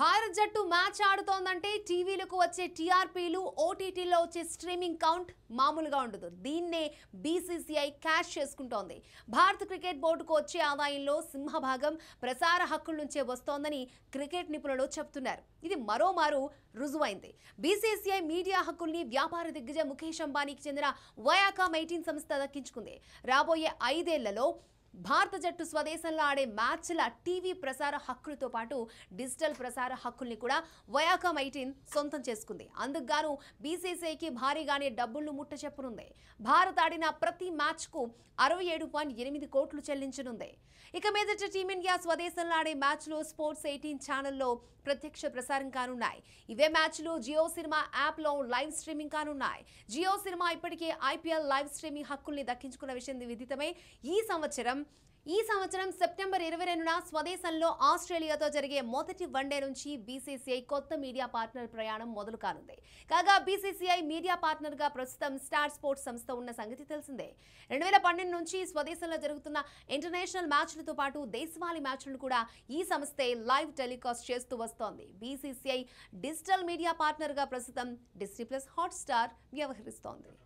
భారత్ జట్టు మ్యాచ్ ఆడుతోందంటే టీవీలకు వచ్చే టీఆర్పీలు ఓటీటీలో వచ్చే స్ట్రీమింగ్ కౌంట్ మామూలుగా ఉండదు దీన్నే బీసీసీఐ క్యాష్ చేసుకుంటోంది భారత క్రికెట్ బోర్డుకు వచ్చే ఆదాయంలో సింహభాగం ప్రసార హక్కుల నుంచే వస్తోందని క్రికెట్ నిపుణులు చెబుతున్నారు ఇది మరోమారు రుజువైంది బీసీసీఐ మీడియా హక్కుల్ని వ్యాపార దిగ్గజ ముఖేష్ అంబానీకి చెందిన వయాకా మైటీన్ సంస్థ దక్కించుకుంది రాబోయే ఐదేళ్లలో భారత జట్టు స్వదేశంలో ఆడే మ్యాచ్ల టీవీ ప్రసార హక్కులతో పాటు డిజిటల్ ప్రసార హక్కుల్ని కూడా వయాకమ్ ఐటీన్ సొంతం చేసుకుంది అందుకుగాను బీసీసీఐకి భారీగానే డబ్బులను ముట్ట చెప్పనుంది భారత్ ఆడిన ప్రతి మ్యాచ్కు అరవై ఏడు పాయింట్ ఎనిమిది కోట్లు చెల్లించనుంది ఇక మీదట టీమిండియా స్వదేశంలో ఆడే మ్యాచ్లు స్పోర్ట్స్ ఎయిటీన్ ఛానల్లో ప్రత్యక్ష ప్రసారం కానున్నాయి ఇవే మ్యాచ్లు జియో సినిమా యాప్లో లైవ్ స్ట్రీమింగ్ కానున్నాయి జియో సినిమా ఇప్పటికే ఐపీఎల్ లైవ్ స్ట్రీమింగ్ హక్కుల్ని దక్కించుకున్న విషయం విదితమై ఈ సంవత్సరం ఈ సంవత్సరం సెప్టెంబర్ ఇరవై రెండున స్వదేశంలో ఆస్ట్రేలియాతో జరిగే మొదటి వన్డే నుంచి బీసీసీఐ కొత్త మీడియా పార్ట్నర్ ప్రయాణం మొదలు కానుంది కాగా బీసీసీఐ మీడియా పార్ట్నర్గా ప్రస్తుతం స్టార్ స్పోర్ట్స్ సంస్థ ఉన్న సంగతి తెలిసిందే రెండు పన్నెండు నుంచి స్వదేశంలో జరుగుతున్న ఇంటర్నేషనల్ మ్యాచ్లతో పాటు దేశవాళీ మ్యాచ్లను కూడా ఈ సంస్థే లైవ్ టెలికాస్ట్ చేస్తూ వస్తోంది బీసీసీఐ డిజిటల్ మీడియా పార్ట్నర్గా ప్రస్తుతం డిస్నీ ప్లస్ హాట్స్టార్ వ్యవహరిస్తోంది